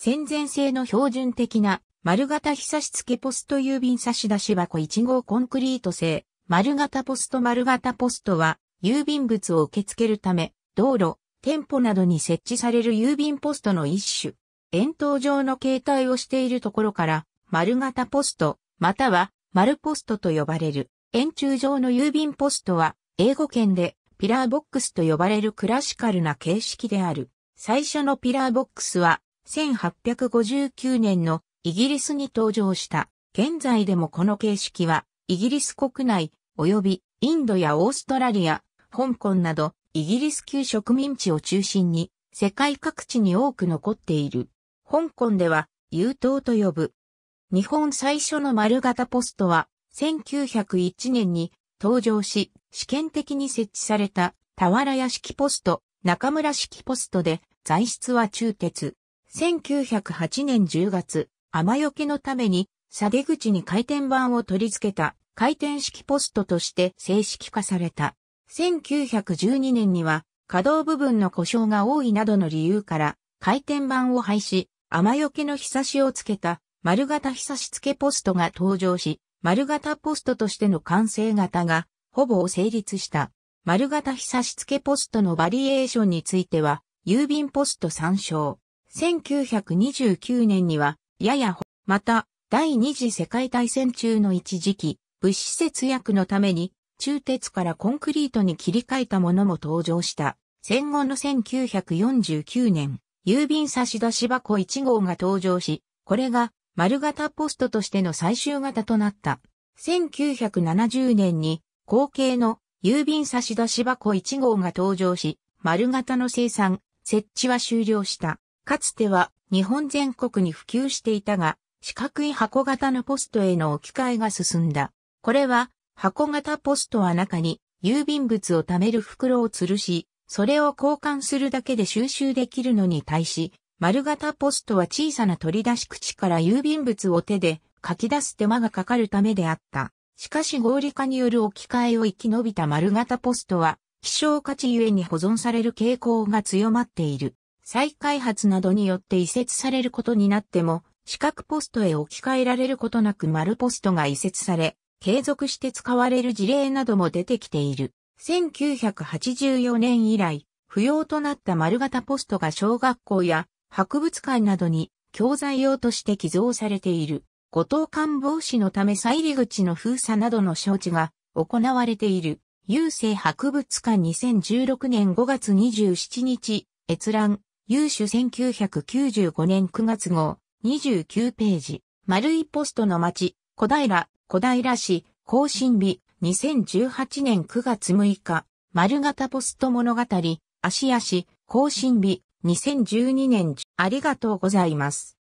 戦前製の標準的な丸型ひさし付けポスト郵便差出箱1号コンクリート製丸型ポスト丸型ポストは郵便物を受け付けるため道路、店舗などに設置される郵便ポストの一種、円筒状の形態をしているところから丸型ポストまたは丸ポストと呼ばれる円柱状の郵便ポストは英語圏でピラーボックスと呼ばれるクラシカルな形式である。最初のピラーボックスは1859年のイギリスに登場した。現在でもこの形式は、イギリス国内、及びインドやオーストラリア、香港など、イギリス旧植民地を中心に、世界各地に多く残っている。香港では、優等と呼ぶ。日本最初の丸型ポストは、1901年に登場し、試験的に設置された、俵屋式ポスト、中村式ポストで、材質は中鉄、1908年10月、雨よけのために、下出口に回転板を取り付けた回転式ポストとして正式化された。1912年には、可動部分の故障が多いなどの理由から、回転板を廃止、雨よけのひさしをつけた丸型ひさし付けポストが登場し、丸型ポストとしての完成型がほぼ成立した。丸型ひさし付けポストのバリエーションについては、郵便ポスト参照。1929年には、やや、また、第二次世界大戦中の一時期、物資節約のために、中鉄からコンクリートに切り替えたものも登場した。戦後の1949年、郵便差出箱1号が登場し、これが丸型ポストとしての最終型となった。1970年に後継の郵便差出箱1号が登場し、丸型の生産、設置は終了した。かつては日本全国に普及していたが、四角い箱型のポストへの置き換えが進んだ。これは、箱型ポストは中に郵便物を貯める袋を吊るし、それを交換するだけで収集できるのに対し、丸型ポストは小さな取り出し口から郵便物を手で書き出す手間がかかるためであった。しかし合理化による置き換えを生き延びた丸型ポストは、希少価値ゆえに保存される傾向が強まっている。再開発などによって移設されることになっても、四角ポストへ置き換えられることなく丸ポストが移設され、継続して使われる事例なども出てきている。1984年以来、不要となった丸型ポストが小学校や博物館などに教材用として寄贈されている。後藤官防止のため再入口の封鎖などの招致が行われている。郵政博物館2016年5月27日、閲覧。有種1995年9月号、29ページ、丸いポストの町、小平、小平市、更新日、2018年9月6日、丸型ポスト物語、足足、更新日、2012年、ありがとうございます。